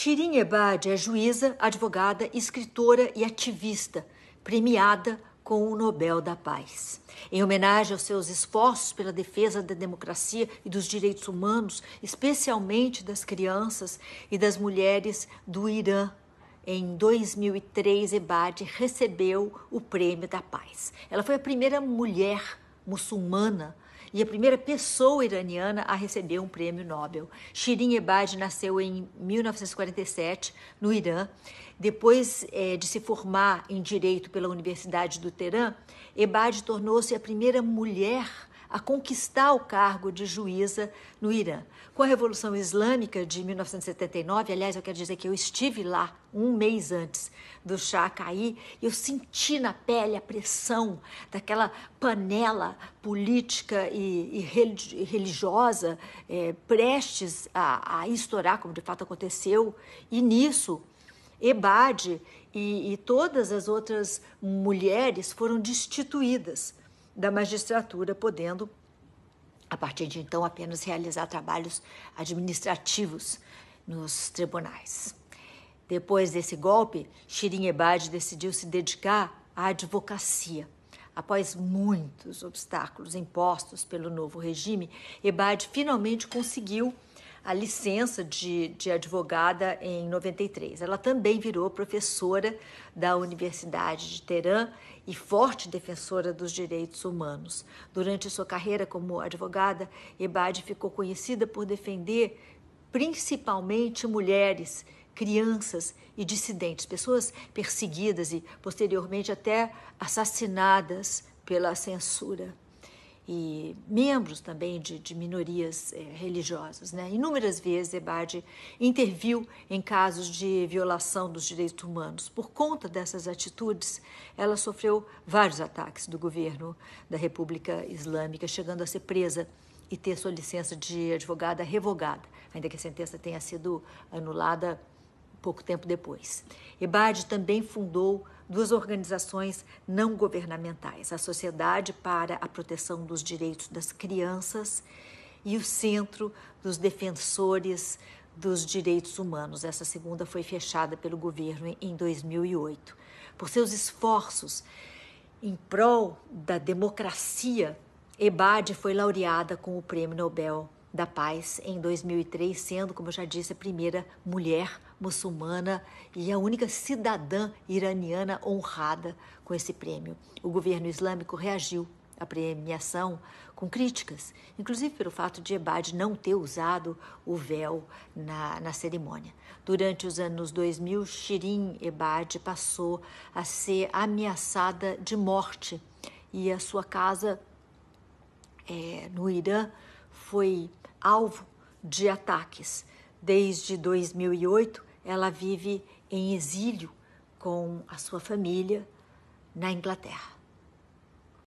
Shirin Ebadi é juíza, advogada, escritora e ativista, premiada com o Nobel da Paz. Em homenagem aos seus esforços pela defesa da democracia e dos direitos humanos, especialmente das crianças e das mulheres do Irã, em 2003, Ebadi recebeu o Prêmio da Paz. Ela foi a primeira mulher muçulmana e a primeira pessoa iraniana a receber um prêmio Nobel. Shirin Ebadi nasceu em 1947, no Irã. Depois é, de se formar em Direito pela Universidade do Teherã, Ebadi tornou-se a primeira mulher a conquistar o cargo de juíza no Irã. Com a Revolução Islâmica de 1979, aliás, eu quero dizer que eu estive lá um mês antes do chá cair, eu senti na pele a pressão daquela panela política e, e religiosa é, prestes a, a estourar, como de fato aconteceu, e nisso. Ebade e, e, todas as outras mulheres foram destituídas da magistratura, podendo, a partir de então, apenas realizar trabalhos administrativos nos tribunais. Depois desse golpe, Shirin Ebadi decidiu se dedicar à advocacia. Após muitos obstáculos impostos pelo novo regime, Ebadi finalmente conseguiu a licença de, de advogada em 93. Ela também virou professora da Universidade de Teherã e forte defensora dos direitos humanos. Durante sua carreira como advogada, Ebad ficou conhecida por defender principalmente mulheres, crianças e dissidentes, pessoas perseguidas e posteriormente até assassinadas pela censura e membros também de, de minorias é, religiosas. Né? Inúmeras vezes Ebadi interviu em casos de violação dos direitos humanos. Por conta dessas atitudes, ela sofreu vários ataques do governo da República Islâmica, chegando a ser presa e ter sua licença de advogada revogada, ainda que a sentença tenha sido anulada pouco tempo depois. Ebade também fundou duas organizações não governamentais, a Sociedade para a Proteção dos Direitos das Crianças e o Centro dos Defensores dos Direitos Humanos. Essa segunda foi fechada pelo governo em 2008. Por seus esforços em prol da democracia, Ebade foi laureada com o Prêmio Nobel da Paz em 2003, sendo, como eu já disse, a primeira mulher muçulmana e a única cidadã iraniana honrada com esse prêmio. O governo islâmico reagiu à premiação com críticas, inclusive pelo fato de Ebad não ter usado o véu na, na cerimônia. Durante os anos 2000, Shirin Ebad passou a ser ameaçada de morte e a sua casa é, no Irã foi alvo de ataques. Desde 2008, ela vive em exílio com a sua família na Inglaterra.